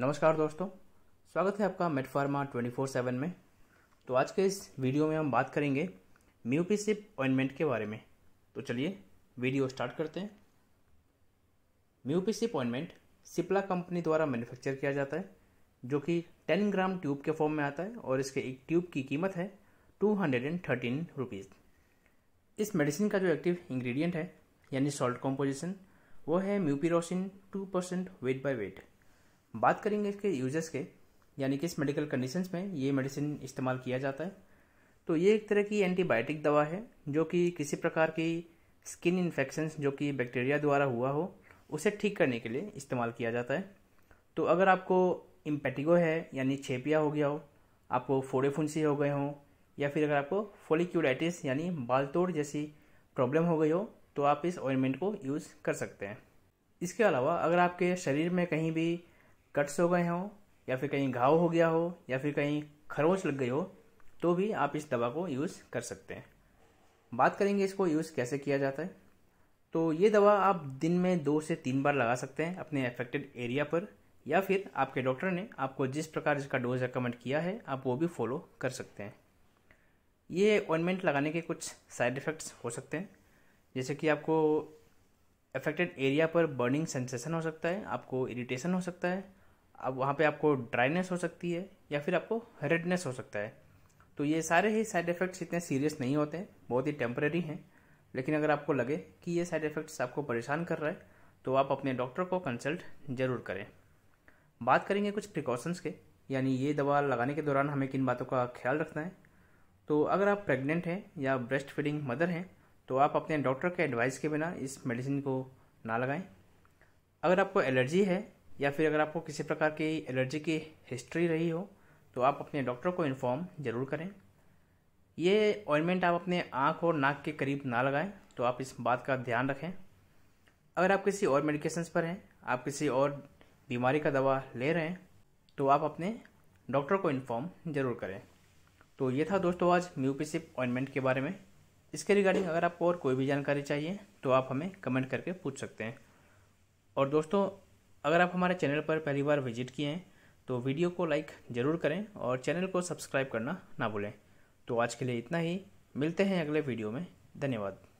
नमस्कार दोस्तों स्वागत है आपका मेटफार्मा ट्वेंटी फोर सेवन में तो आज के इस वीडियो में हम बात करेंगे म्यूपीसिप ऑइनमेंट के बारे में तो चलिए वीडियो स्टार्ट करते हैं म्यूपीसिप ऑइनमेंट सिप्ला कंपनी द्वारा मैन्युफैक्चर किया जाता है जो कि टेन ग्राम ट्यूब के फॉर्म में आता है और इसके एक ट्यूब की कीमत है टू हंड्रेड इस मेडिसिन का जो एक्टिव इंग्रेडिएंट है यानी सॉल्ट कॉम्पोजिशन वो है mupirocin two percent weight by weight बात करेंगे इसके यूजेस के यानी किस मेडिकल कंडीशंस में ये मेडिसिन इस्तेमाल किया जाता है तो ये एक तरह की एंटीबायोटिक दवा है जो कि किसी प्रकार की स्किन इन्फेक्शन जो कि बैक्टीरिया द्वारा हुआ हो उसे ठीक करने के लिए इस्तेमाल किया जाता है तो अगर आपको इम्पेटिगो है यानी छेपिया हो गया हो आपको फोड़े फुंसी हो गए हों या फिर अगर आपको फोलिक्यूलाइटिस यानी बालतोड़ जैसी प्रॉब्लम हो गई हो तो आप इस ऑइलमेंट को यूज़ कर सकते हैं इसके अलावा अगर आपके शरीर में कहीं भी कट्स हो गए हों या फिर कहीं घाव हो गया हो या फिर कहीं खरोच लग गई हो तो भी आप इस दवा को यूज़ कर सकते हैं बात करेंगे इसको यूज़ कैसे किया जाता है तो ये दवा आप दिन में दो से तीन बार लगा सकते हैं अपने अफेक्टेड एरिया पर या फिर आपके डॉक्टर ने आपको जिस प्रकार इसका डोज रिकमेंड किया है आप वो भी फॉलो कर सकते हैं ये ऑइनमेंट लगाने के कुछ साइड इफ़ेक्ट्स हो सकते हैं जैसे कि आपको अफेक्टेड एरिया पर बर्निंग सेंसेशन हो सकता है आपको इरिटेशन हो सकता है अब वहाँ पे आपको ड्राइनेस हो सकती है या फिर आपको रेडनेस हो सकता है तो ये सारे ही साइड इफ़ेक्ट्स इतने सीरियस नहीं होते हैं बहुत ही टेम्प्रेरी हैं लेकिन अगर आपको लगे कि ये साइड इफ़ेक्ट्स आपको परेशान कर रहा है तो आप अपने डॉक्टर को कंसल्ट ज़रूर करें बात करेंगे कुछ प्रिकॉशंस के यानी ये दवा लगाने के दौरान हमें किन बातों का ख्याल रखना है तो अगर आप प्रेग्नेंट हैं या ब्रेस्ट फीडिंग मदर हैं तो आप अपने डॉक्टर के एडवाइस के बिना इस मेडिसिन को ना लगाएं अगर आपको एलर्जी है या फिर अगर आपको किसी प्रकार की एलर्जी की हिस्ट्री रही हो तो आप अपने डॉक्टर को इन्फॉर्म ज़रूर करें ये ऑइनमेंट आप अपने आँख और नाक के करीब ना लगाएं तो आप इस बात का ध्यान रखें अगर आप किसी और मेडिकेशंस पर हैं आप किसी और बीमारी का दवा ले रहे हैं तो आप अपने डॉक्टर को इन्फॉर्म ज़रूर करें तो ये था दोस्तों आज म्यूपिसिप ऑइनमेंट के बारे में इसके रिगार्डिंग अगर आपको और कोई भी जानकारी चाहिए तो आप हमें कमेंट करके पूछ सकते हैं और दोस्तों अगर आप हमारे चैनल पर पहली बार विजिट किए हैं तो वीडियो को लाइक ज़रूर करें और चैनल को सब्सक्राइब करना ना भूलें तो आज के लिए इतना ही मिलते हैं अगले वीडियो में धन्यवाद